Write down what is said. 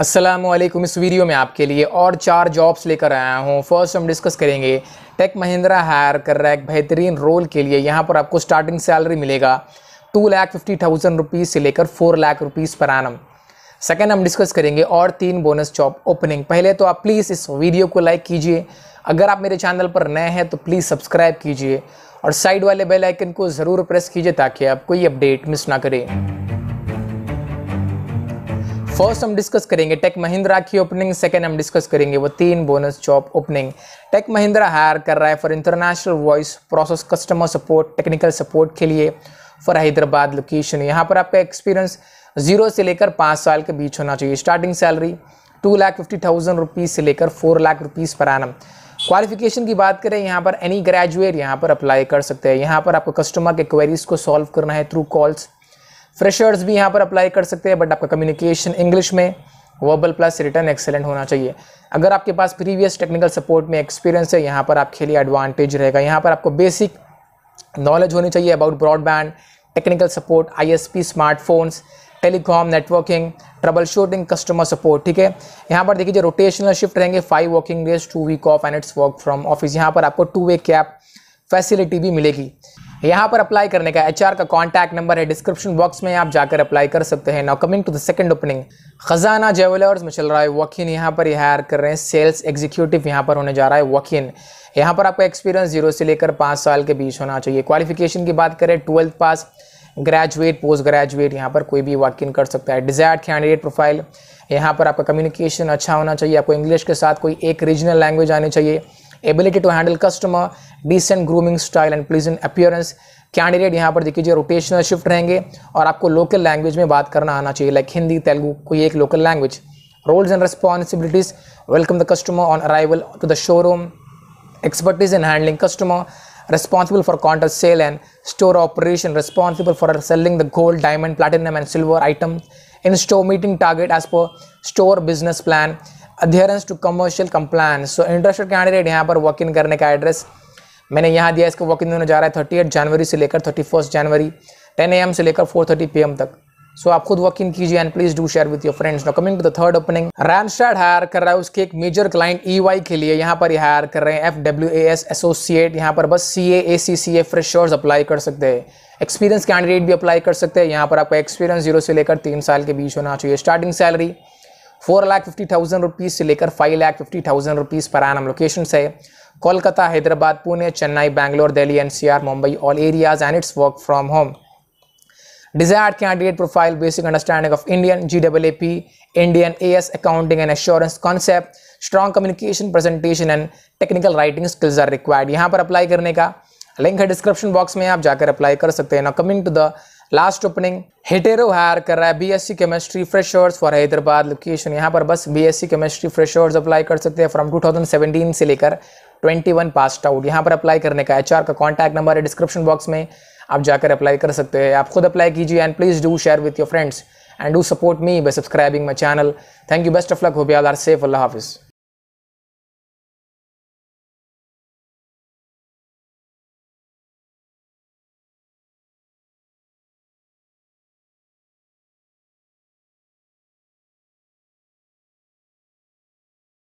असलम इस वीडियो में आपके लिए और चार जॉब्स लेकर आया हूँ फर्स्ट हम डिस्कस करेंगे टेक महिंद्रा हायर कर रहा है एक बेहतरीन रोल के लिए यहाँ पर आपको स्टार्टिंग सैलरी मिलेगा two lakh fifty thousand rupees से लेकर फोर लाख रुपीज़ पर आनम सेकेंड हम डिस्कस करेंगे और तीन बोनस जॉब ओपनिंग पहले तो आप प्लीज़ इस वीडियो को लाइक कीजिए अगर आप मेरे चैनल पर नए हैं तो प्लीज़ सब्सक्राइब कीजिए और साइड वाले बेलाइकन को ज़रूर प्रेस कीजिए ताकि आप कोई अपडेट मिस ना करें फर्स्ट हम डिस्कस करेंगे टेक महिंद्रा की ओपनिंग सेकंड हम डिस्कस करेंगे वो तीन bonus job opening Tech Mahindra hire कर रहा है for international voice process customer support technical support के लिए फॉर हैदराबाद लोकेशन यहाँ पर आपका एक्सपीरियंस जीरो से लेकर पाँच साल के बीच होना चाहिए starting salary two lakh fifty thousand rupees से लेकर फोर लाख रुपीज़ पर आनम क्वालिफिकेशन की बात करें यहाँ पर एनी ग्रेजुएट यहाँ पर अप्लाई कर सकते हैं यहाँ पर आपको कस्टमर के क्वेरीज़ को सॉल्व करना है थ्रू कॉल्स फ्रेशर्स भी यहाँ पर अप्लाई कर सकते हैं बट आपका कम्युनिकेशन इंग्लिश में वर्बल प्लस रिटर्न एक्सेलेंट होना चाहिए अगर आपके पास प्रीवियस टेक्निकल सपोर्ट में एक्सपीरियंस है यहाँ पर आपके लिए एडवांटेज रहेगा यहाँ पर आपको बेसिक नॉलेज होनी चाहिए about broadband technical support ISP smartphones telecom networking trouble shooting customer support ठीक है यहाँ पर देखिए जो रोटेशनल शिफ्ट रहेंगे five working days two week off and it's work from office यहाँ पर आपको टू वे कैप फैसिलिटी भी मिलेगी यहाँ पर अप्लाई करने का एच का कॉन्टैक्ट नंबर है डिस्क्रिप्शन बॉक्स में आप जाकर अप्लाई कर सकते हैं now coming to the second opening Khazana jewellers में चल रहा है वकीन यहाँ पर हायर कर रहे हैं सेल्स एग्जीक्यूटिव यहाँ पर होने जा रहा है वकीन यहाँ पर आपका एक्सपीरियंस जीरो से लेकर पाँच साल के बीच होना चाहिए क्वालिफिकेशन की बात करें twelfth pass graduate post graduate यहाँ पर कोई भी वॉक इन कर सकता है डिजायर कैंडिडेट प्रोफाइल यहाँ पर आपका कम्युनिकेशन अच्छा होना चाहिए आपको इंग्लिश के साथ कोई एक रीजनल लैंग्वेज आनी चाहिए ability to handle customer decent grooming style and pleasing appearance candidate यहाँ पर देखिए रोटेशनल शिफ्ट रहेंगे और आपको लोकल लैंग्वेज में बात करना आना चाहिए लाइक हिंदी तेलुगु कोई एक local language roles and responsibilities welcome the customer on arrival to the showroom expertise in handling customer responsible for counter sale and store operation responsible for selling the gold diamond platinum and silver item in store meeting target as per store business plan adherence to commercial compliance so interested candidate यहाँ पर walk in करने का address मैंने यहाँ दिया इसको walk in होने जा रहा है थर्टी एट जनवरी से लेकर थर्टी फर्स्ट जनवरी टेन एम से लेकर फोर थर्टी पी एम तक सो so, आप खुद वॉक इन कीजिए and please do share with your friends now coming to the third opening Randstad hire कर रहा है उसके एक मेजर क्लाइंट ई वाई के लिए यहाँ पर हायर कर रहे हैं F W A S associate यहाँ पर बस सी ए ए सी सी ए फ्रेशर्स अप्लाई कर सकते हैं एक्सपीरियंस कैंडिडेट भी अप्लाई कर सकते हैं यहाँ पर आपका एक्सपीरियंस जीरो से लेकर तीन साल के बीच होना चाहिए starting salary four lakh fifty thousand rupees से लेकर five lakh fifty thousand rupees per annum location है Kolkata Hyderabad Pune Chennai Bangalore Delhi NCR Mumbai all areas and it's work from home desired candidate profile basic understanding of Indian G double A P Indian A S accounting and assurance concept strong communication presentation and technical writing skills are required यहाँ पर apply करने का link है description box में आप जाकर apply कर सकते हैं ना coming to the last opening Hetero hire कर रहा है BSc chemistry freshers for Hyderabad location यहाँ पर बस बीएससी केमिस्ट्री फ्रेशर्स अप्लाई कर सकते हैं फ्रॉम 2017 से लेकर 21 पास्ट आउट यहाँ पर अप्लाई करने का एचआर का कॉन्टैक्ट नंबर है डिस्क्रिप्शन बॉक्स में आप जाकर अप्लाई कर सकते हैं आप खुद अप्लाई कीजिए and please do share with your friends and do support me by subscribing my channel thank you best of luck हो बी आल आर सेफ अल्लाह हाफिज़